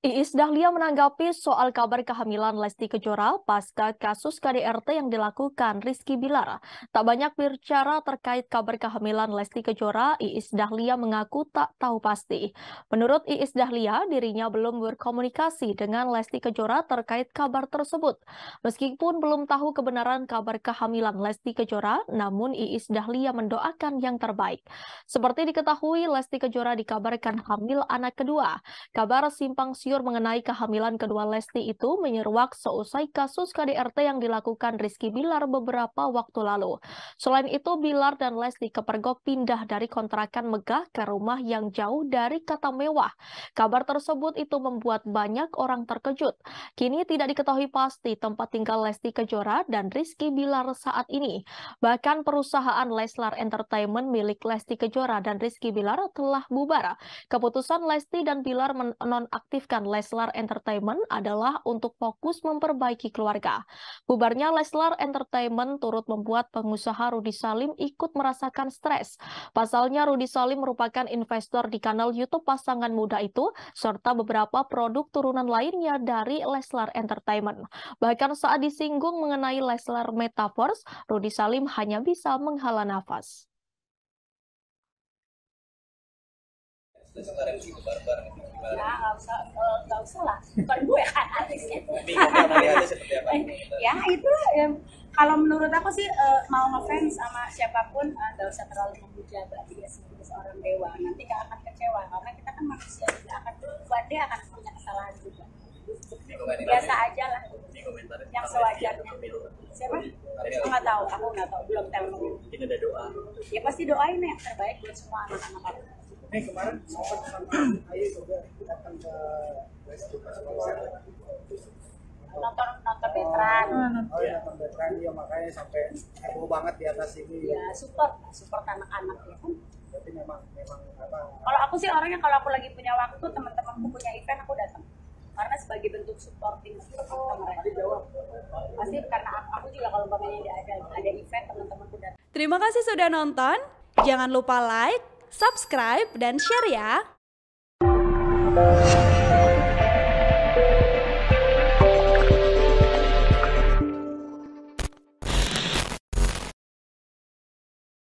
Iis Dahlia menanggapi soal kabar kehamilan Lesti Kejora pasca kasus KDRT yang dilakukan Rizky Bilar. Tak banyak bicara terkait kabar kehamilan Lesti Kejora, Iis Dahlia mengaku tak tahu pasti. Menurut Iis Dahlia, dirinya belum berkomunikasi dengan Lesti Kejora terkait kabar tersebut. Meskipun belum tahu kebenaran kabar kehamilan Lesti Kejora, namun Iis Dahlia mendoakan yang terbaik. Seperti diketahui, Lesti Kejora dikabarkan hamil anak kedua. Kabar simpang siur siur mengenai kehamilan kedua Lesti itu menyeruak seusai kasus KDRT yang dilakukan Rizky Bilar beberapa waktu lalu. Selain itu, Bilar dan Lesti kepergok pindah dari kontrakan megah ke rumah yang jauh dari kata mewah. Kabar tersebut itu membuat banyak orang terkejut. Kini tidak diketahui pasti tempat tinggal Lesti Kejora dan Rizky Bilar saat ini. Bahkan perusahaan Leslar Entertainment milik Lesti Kejora dan Rizky Bilar telah bubar. Keputusan Lesti dan Bilar menonaktifkan Leslar Entertainment adalah untuk fokus memperbaiki keluarga. Bubarnya Leslar Entertainment turut membuat pengusaha Rudi Salim ikut merasakan stres. Pasalnya Rudi Salim merupakan investor di kanal YouTube pasangan muda itu, serta beberapa produk turunan lainnya dari Leslar Entertainment. Bahkan saat disinggung mengenai Leslar Metaverse, Rudi Salim hanya bisa menghala nafas. Sekarang barbar, barbar. Ya nggak salah bukan gue kan artisnya ya itu ya, kalau menurut aku sih uh, mau ngefans sama siapapun eh, nggak uh, usah terlalu memuja berarti dia sebagai seorang dewa nanti gak akan kecewa karena kita kan manusia juga akan buat dia akan punya kesalahan juga biasa aja lah yang sewajarnya siapa aku nggak tahu aku nggak tahu belum tahu mungkin ada doa ya pasti doain yang terbaik buat semua anak-anak ini eh, kemarin Ah, nonton oh, iya, nonton veteran oh, oh ya nonton veteran ya makanya sampai heboh banget di atas ini ya support support anak-anak ya kan berarti memang memang apa kalau aku sih orangnya kalau aku lagi punya waktu teman-temanku punya event aku datang karena sebagai bentuk supporting support oh. mereka pasti karena aku juga kalau umpamanya ada ada event teman-temanku datang terima kasih sudah nonton jangan lupa like subscribe dan share ya